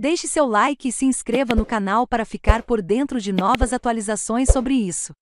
Deixe seu like e se inscreva no canal para ficar por dentro de novas atualizações sobre isso.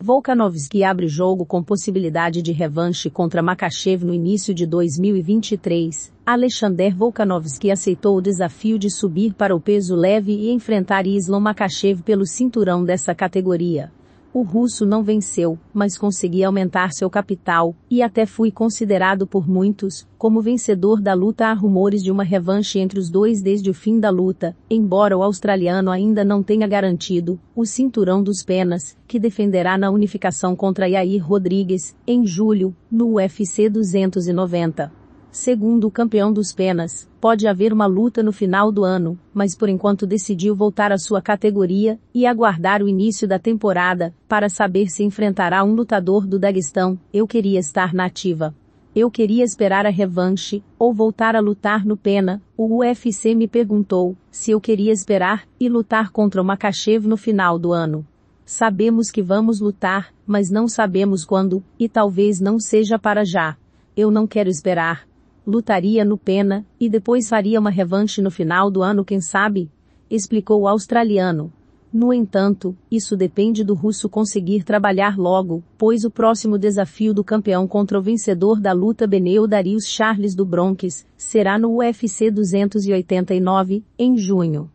Volkanovski abre jogo com possibilidade de revanche contra Makachev no início de 2023. Alexander Volkanovski aceitou o desafio de subir para o peso leve e enfrentar Islam Makachev pelo cinturão dessa categoria. O russo não venceu, mas consegui aumentar seu capital, e até fui considerado por muitos como vencedor da luta. Há rumores de uma revanche entre os dois desde o fim da luta, embora o australiano ainda não tenha garantido o cinturão dos penas, que defenderá na unificação contra Yair Rodrigues, em julho, no UFC 290. Segundo o campeão dos penas, pode haver uma luta no final do ano, mas por enquanto decidiu voltar à sua categoria e aguardar o início da temporada para saber se enfrentará um lutador do Daguestão. Eu queria estar na ativa. Eu queria esperar a revanche ou voltar a lutar no pena. O UFC me perguntou se eu queria esperar e lutar contra o Makachev no final do ano. Sabemos que vamos lutar, mas não sabemos quando, e talvez não seja para já. Eu não quero esperar, lutaria no Pena, e depois faria uma revanche no final do ano quem sabe? Explicou o australiano. No entanto, isso depende do russo conseguir trabalhar logo, pois o próximo desafio do campeão contra o vencedor da luta Beneu Darius Charles do Bronx será no UFC 289, em junho.